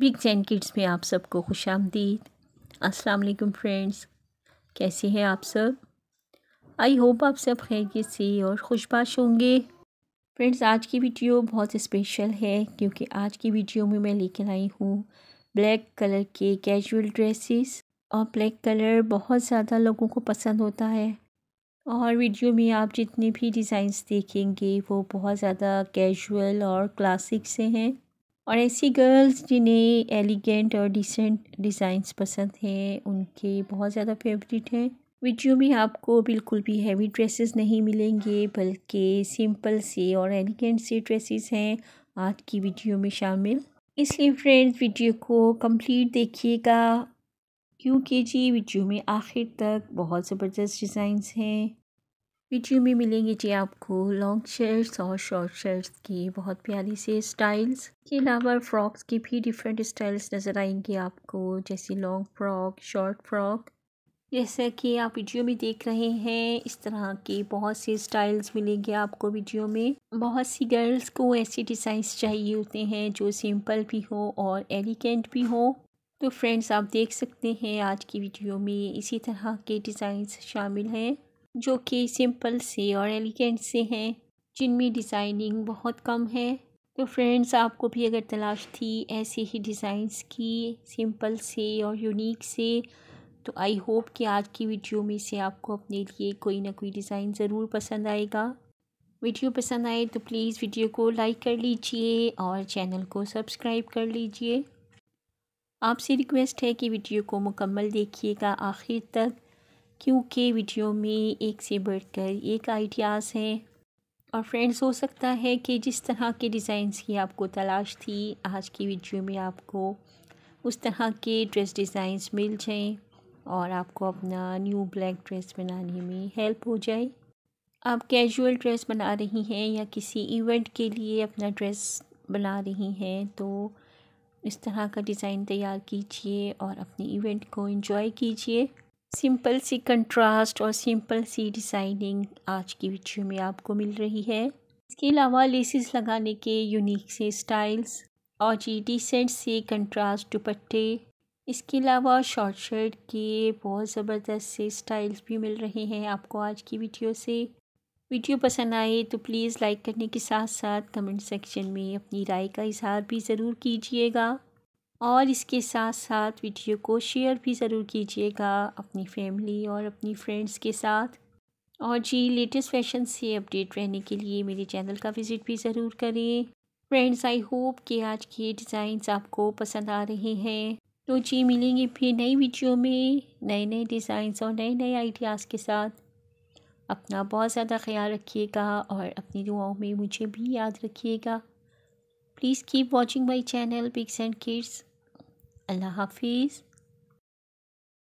big Jain kids में आप सबको खुश आमदीद असलम फ्रेंड्स कैसे हैं आप सब आई होप आप सब खैरियत से और खुशबाश होंगे फ्रेंड्स आज की वीडियो बहुत स्पेशल है क्योंकि आज की वीडियो में मैं लेकर आई हूँ ब्लैक कलर के कैजुअल ड्रेसेस और ब्लैक कलर बहुत ज़्यादा लोगों को पसंद होता है और वीडियो में आप जितने भी डिज़ाइंस देखेंगे वो बहुत ज़्यादा कैजुअल और क्लासिक से हैं और ऐसी गर्ल्स जिन्हें एलिगेंट और डिसेंट डिज़ाइंस पसंद हैं उनके बहुत ज़्यादा फेवरेट हैं वीडियो में आपको बिल्कुल भी हैवी ड्रेसेस नहीं मिलेंगे बल्कि सिंपल से और एलिगेंट से ड्रेसेस हैं आज की वीडियो में शामिल इसलिए फ्रेंड्स वीडियो को कंप्लीट देखिएगा क्योंकि जी वीडियो में आखिर तक बहुत ज़बरदस्त डिज़ाइंस हैं वीडियो में मिलेंगे जी आपको लॉन्ग शर्ट्स और शॉर्ट शर्ट्स की बहुत प्यारी से स्टाइल्स के अलावा फ्रॉक्स की भी डिफरेंट स्टाइल्स नज़र आएंगी आपको जैसे लॉन्ग फ्रॉक शॉर्ट फ्रॉक जैसा कि आप वीडियो में देख रहे हैं इस तरह के बहुत से स्टाइल्स मिलेंगे आपको वीडियो में बहुत सी गर्ल्स को ऐसे डिज़ाइंस चाहिए होते हैं जो सिंपल भी हो और एलिगेंट भी हो तो फ्रेंड्स आप देख सकते हैं आज की वीडियो में इसी तरह के डिज़ाइंस शामिल हैं जो कि सिंपल से और एलिगेंट से हैं जिनमें डिज़ाइनिंग बहुत कम है तो फ्रेंड्स आपको भी अगर तलाश थी ऐसे ही डिज़ाइंस की सिंपल से और यूनिक से तो आई होप कि आज की वीडियो में से आपको अपने लिए कोई ना कोई डिज़ाइन ज़रूर पसंद आएगा वीडियो पसंद आए तो प्लीज़ वीडियो को लाइक कर लीजिए और चैनल को सब्सक्राइब कर लीजिए आपसे रिक्वेस्ट है कि वीडियो को मुकम्मल देखिएगा आखिर तक क्योंकि वीडियो में एक से बढ़कर एक आइडियाज़ हैं और फ्रेंड्स हो सकता है कि जिस तरह के डिज़ाइंस की आपको तलाश थी आज की वीडियो में आपको उस तरह के ड्रेस डिज़ाइंस मिल जाएं और आपको अपना न्यू ब्लैक ड्रेस बनाने में हेल्प हो जाए आप कैजुअल ड्रेस बना रही हैं या किसी इवेंट के लिए अपना ड्रेस बना रही हैं तो इस तरह का डिज़ाइन तैयार कीजिए और अपने इवेंट को इन्जॉय कीजिए सिंपल सी कंट्रास्ट और सिंपल सी डिज़ाइनिंग आज की वीडियो में आपको मिल रही है इसके अलावा लेसिस लगाने के यूनिक से स्टाइल्स और जी डिसेंट से कंट्रास्ट दुपट्टे इसके अलावा शॉर्ट शर्ट के बहुत ज़बरदस्त से स्टाइल्स भी मिल रहे हैं आपको आज की वीडियो से वीडियो पसंद आए तो प्लीज़ लाइक करने के साथ साथ कमेंट सेक्शन में अपनी राय का इजहार भी ज़रूर कीजिएगा और इसके साथ साथ वीडियो को शेयर भी ज़रूर कीजिएगा अपनी फैमिली और अपनी फ्रेंड्स के साथ और जी लेटेस्ट फैशन से अपडेट रहने के लिए मेरे चैनल का विज़िट भी ज़रूर करें फ्रेंड्स आई होप कि आज के डिज़ाइंस आपको पसंद आ रहे हैं तो जी मिलेंगे फिर नई वीडियो में नए नए डिज़ाइंस और नए नए आइडियाज़ के साथ अपना बहुत ज़्यादा ख्याल रखिएगा और अपनी दुआओं में मुझे भी याद रखिएगा please keep watching my channel picks and kids अल्लाह हाफिज़